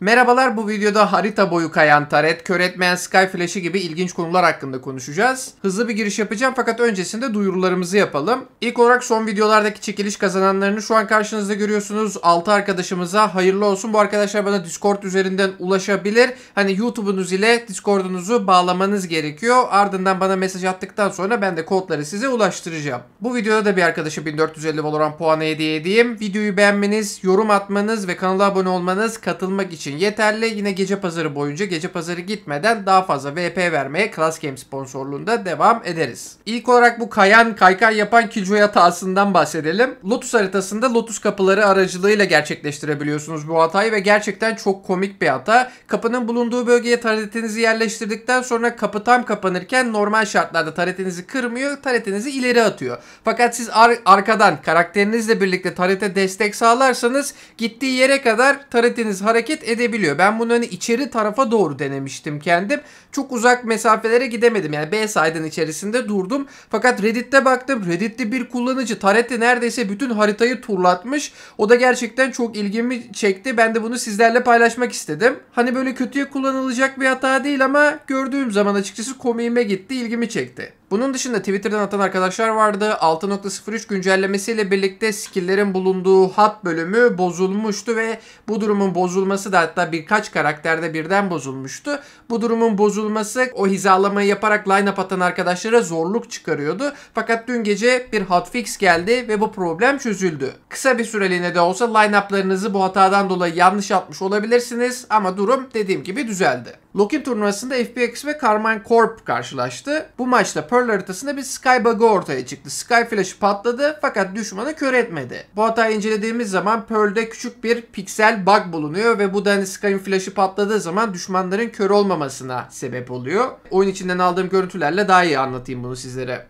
Merhabalar bu videoda harita boyu kayan taret, kör etmeyen sky flash'ı gibi ilginç konular hakkında konuşacağız. Hızlı bir giriş yapacağım fakat öncesinde duyurularımızı yapalım. İlk olarak son videolardaki çekiliş kazananlarını şu an karşınızda görüyorsunuz. 6 arkadaşımıza hayırlı olsun. Bu arkadaşlar bana Discord üzerinden ulaşabilir. Hani YouTube'unuz ile Discord'unuzu bağlamanız gerekiyor. Ardından bana mesaj attıktan sonra ben de kodları size ulaştıracağım. Bu videoda da bir arkadaşa 1450 Valorant puanı hediye edeyim. Videoyu beğenmeniz, yorum atmanız ve kanala abone olmanız katılmak için için yeterli. Yine gece pazarı boyunca gece pazarı gitmeden daha fazla VP vermeye Class Game sponsorluğunda devam ederiz. İlk olarak bu kayan kaykay yapan Killjoy hatasından bahsedelim. Lotus haritasında Lotus kapıları aracılığıyla gerçekleştirebiliyorsunuz bu hatayı ve gerçekten çok komik bir hata. Kapının bulunduğu bölgeye taretinizi yerleştirdikten sonra kapı tam kapanırken normal şartlarda taretinizi kırmıyor, taretinizi ileri atıyor. Fakat siz ar arkadan karakterinizle birlikte tarete destek sağlarsanız gittiği yere kadar taretiniz hareket edecek edebiliyor. Ben bunu hani içeri tarafa doğru denemiştim kendim. Çok uzak mesafelere gidemedim. Yani B side'ın içerisinde durdum. Fakat Reddit'te baktım. Reddit'te bir kullanıcı Taret'te neredeyse bütün haritayı turlatmış. O da gerçekten çok ilgimi çekti. Ben de bunu sizlerle paylaşmak istedim. Hani böyle kötüye kullanılacak bir hata değil ama gördüğüm zaman açıkçası komiğime gitti, ilgimi çekti. Bunun dışında Twitter'dan atan arkadaşlar vardı. 6.03 güncellemesiyle birlikte skill'lerin bulunduğu hat bölümü bozulmuştu ve bu durumun bozulması da hatta birkaç karakterde birden bozulmuştu. Bu durumun bozulması o hizalamayı yaparak line-up atan arkadaşlara zorluk çıkarıyordu. Fakat dün gece bir hotfix geldi ve bu problem çözüldü. Kısa bir süreliğine de olsa line-up'larınızı bu hatadan dolayı yanlış atmış olabilirsiniz ama durum dediğim gibi düzeldi. Lokin turnuvasında FPX ve Carmine Corp karşılaştı. Bu maçta Pearl Pearl haritasında bir Skybugg'ı ortaya çıktı. Skyflashı patladı fakat düşmanı kör etmedi. Bu hatayı incelediğimiz zaman Pearl'de küçük bir piksel bug bulunuyor ve bu da hani Skyflash'ı patladığı zaman düşmanların kör olmamasına sebep oluyor. Oyun içinden aldığım görüntülerle daha iyi anlatayım bunu sizlere.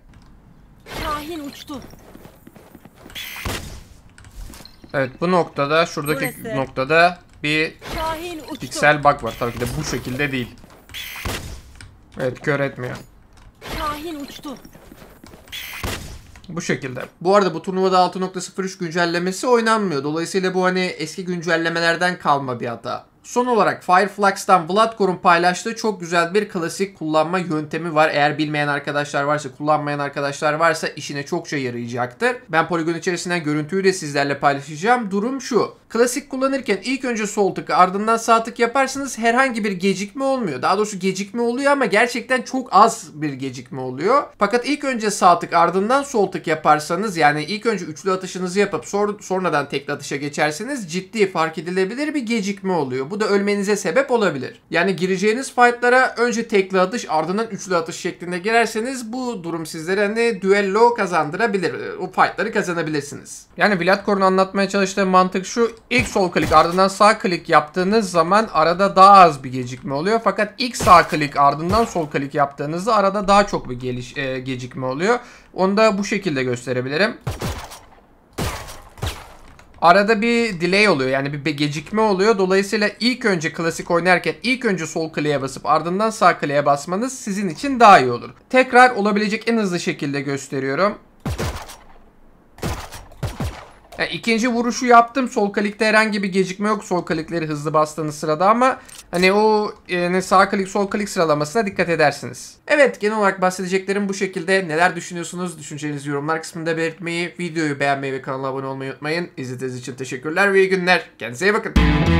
Şahin uçtu. Evet bu noktada şuradaki Burası. noktada bir piksel bug var. Tabii ki de bu şekilde değil. Evet kör etmiyor. Şahin uçtu. Bu şekilde. Bu arada bu turnuvada 6.03 güncellemesi oynanmıyor. Dolayısıyla bu hani eski güncellemelerden kalma bir hata. Son olarak Fireflux'tan Bloodcore'un paylaştığı çok güzel bir klasik kullanma yöntemi var. Eğer bilmeyen arkadaşlar varsa, kullanmayan arkadaşlar varsa işine çokça yarayacaktır. Ben poligon içerisinden görüntüyü de sizlerle paylaşacağım. Durum şu. Klasik kullanırken ilk önce sol tık, ardından sağ tık yaparsanız herhangi bir gecikme olmuyor. Daha doğrusu gecikme oluyor ama gerçekten çok az bir gecikme oluyor. Fakat ilk önce sağ tık ardından sol tık yaparsanız yani ilk önce üçlü atışınızı yapıp sonra, sonradan tekli atışa geçerseniz ciddi fark edilebilir bir gecikme oluyor. Bu da ölmenize sebep olabilir. Yani gireceğiniz fightlara önce tekli atış ardından üçlü atış şeklinde girerseniz bu durum sizlere ne hani düello kazandırabilir. E, o fightları kazanabilirsiniz. Yani Vladkor'un anlatmaya çalıştığı mantık şu ilk sol klik ardından sağ klik yaptığınız zaman arada daha az bir gecikme oluyor. Fakat ilk sağ klik ardından sol klik yaptığınızda arada daha çok bir geliş, e, gecikme oluyor. Onu da bu şekilde gösterebilirim. Arada bir delay oluyor yani bir gecikme oluyor. Dolayısıyla ilk önce klasik oynarken ilk önce sol kliğe basıp ardından sağ kliğe basmanız sizin için daha iyi olur. Tekrar olabilecek en hızlı şekilde gösteriyorum. Yani ikinci vuruşu yaptım. Sol kalikte herhangi bir gecikme yok. Sol kalikleri hızlı bastığınız sırada ama hani o yani e, sağ kalik sol kalik sıralamasına dikkat edersiniz. Evet genel olarak bahsedeceklerim bu şekilde. Neler düşünüyorsunuz? Düşüncelerinizi yorumlar kısmında belirtmeyi, videoyu beğenmeyi ve kanala abone olmayı unutmayın. İzlediğiniz için teşekkürler ve iyi günler. Kendinize iyi bakın.